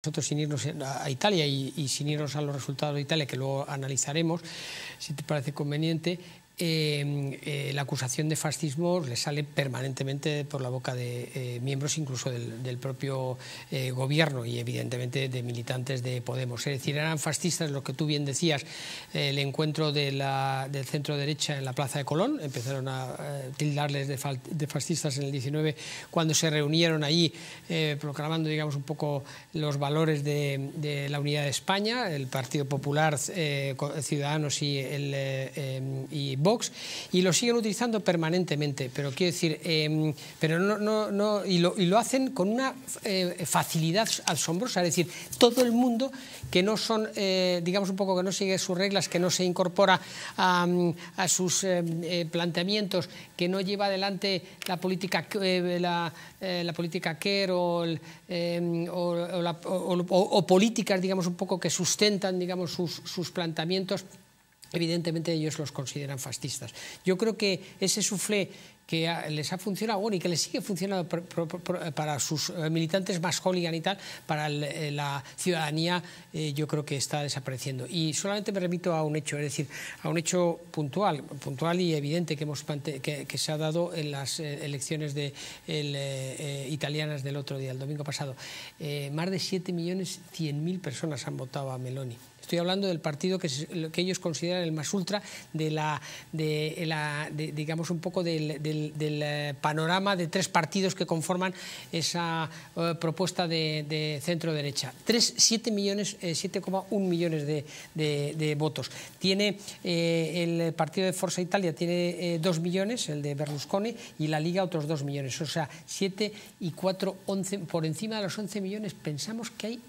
Nosotros sin irnos a Italia y, sin irnos a los resultados de Italia, que luego analizaremos, si te parece conveniente, Em, eh, la acusación de fascismo le sale permanentemente por la boca de eh, miembros incluso del, propio eh, gobierno y evidentemente de militantes de Podemos. Es decir, eran fascistas lo que tú bien decías, el encuentro de del centro derecha en la Plaza de Colón, empezaron a tildarles de, fascistas en el 19 cuando se reunieron allí proclamando digamos un poco los valores de, la unidad de España, el Partido Popular, Ciudadanos y, el, em, y y lo siguen utilizando permanentemente, pero quiero decir, em, pero no, no, no y, lo, hacen con una eh, facilidad asombrosa, es decir, todo el mundo que no son, eh, digamos un poco que no sigue sus reglas, que no se incorpora a, mm, sus eh, planteamientos, que no lleva adelante la política, la, política care em, o, políticas, digamos un poco que sustentan, digamos sus, sus planteamientos evidentemente ellos los consideran fascistas. Yo creo que ese suflé que les ha funcionado, bueno, y que les sigue funcionando eh, para sus eh, militantes más hooligan y tal, para eh, la ciudadanía yo creo que está desapareciendo. Y solamente me remito a un hecho, es decir, a un hecho puntual, puntual y evidente que, hemos, que, se ha dado en las elecciones de, italianas del otro día, el domingo pasado. más de millones mil personas han votado a Meloni. Estoy hablando del partido que, que ellos consideran el más ultra de la, de, la digamos, un poco del del, eh, panorama de tres partidos que conforman esa eh, propuesta de, de centro-derecha. 7,1 millones, eh, de, votos. Tiene el partido de Forza Italia, tiene 2 millones, el de Berlusconi, y la Liga otros 2 millones. O sea, 7 y 4, 11, por encima de los 11 millones pensamos que hay